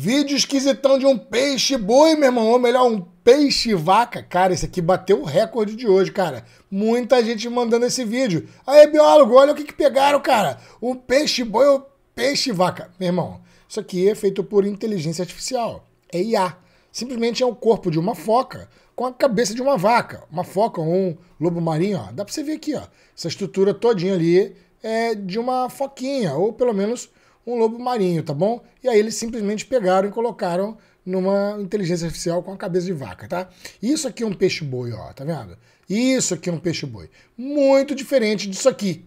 Vídeo esquisitão de um peixe boi, meu irmão. Ou melhor, um peixe vaca. Cara, esse aqui bateu o recorde de hoje, cara. Muita gente mandando esse vídeo. Aí, biólogo, olha o que, que pegaram, cara. Um peixe boi ou peixe vaca. Meu irmão, isso aqui é feito por inteligência artificial. É IA. Simplesmente é o corpo de uma foca com a cabeça de uma vaca. Uma foca ou um lobo marinho, ó. Dá pra você ver aqui, ó. Essa estrutura todinha ali é de uma foquinha, ou pelo menos um lobo marinho, tá bom? E aí eles simplesmente pegaram e colocaram numa inteligência artificial com a cabeça de vaca, tá? Isso aqui é um peixe-boi, ó, tá vendo? Isso aqui é um peixe-boi. Muito diferente disso aqui,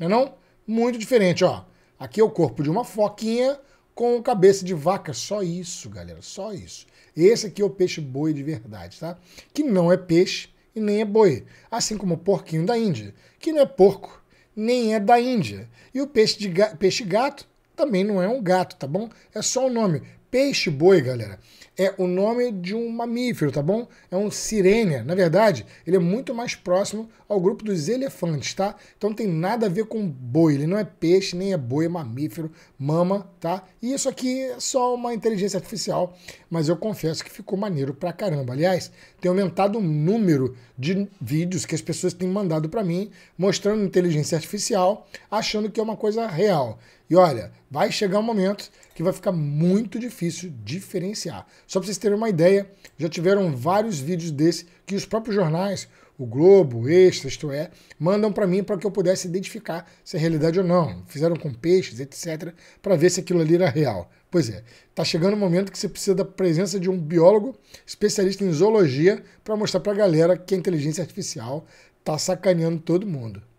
não é não? Muito diferente, ó. Aqui é o corpo de uma foquinha com cabeça de vaca, só isso, galera, só isso. Esse aqui é o peixe-boi de verdade, tá? Que não é peixe e nem é boi, assim como o porquinho da Índia, que não é porco, nem é da Índia. E o peixe, de ga peixe gato, também não é um gato, tá bom? É só o um nome peixe-boi, galera, é o nome de um mamífero, tá bom? É um sirênia. Na verdade, ele é muito mais próximo ao grupo dos elefantes, tá? Então não tem nada a ver com boi. Ele não é peixe, nem é boi, é mamífero, mama, tá? E isso aqui é só uma inteligência artificial, mas eu confesso que ficou maneiro pra caramba. Aliás, tem aumentado o número de vídeos que as pessoas têm mandado para mim mostrando inteligência artificial, achando que é uma coisa real. E olha, vai chegar um momento que vai ficar muito difícil difícil diferenciar. Só para vocês terem uma ideia, já tiveram vários vídeos desse que os próprios jornais, o Globo, Extra, isto é, mandam para mim para que eu pudesse identificar se é realidade ou não. Fizeram com peixes, etc, para ver se aquilo ali era real. Pois é, está chegando o momento que você precisa da presença de um biólogo especialista em zoologia para mostrar para a galera que a inteligência artificial está sacaneando todo mundo.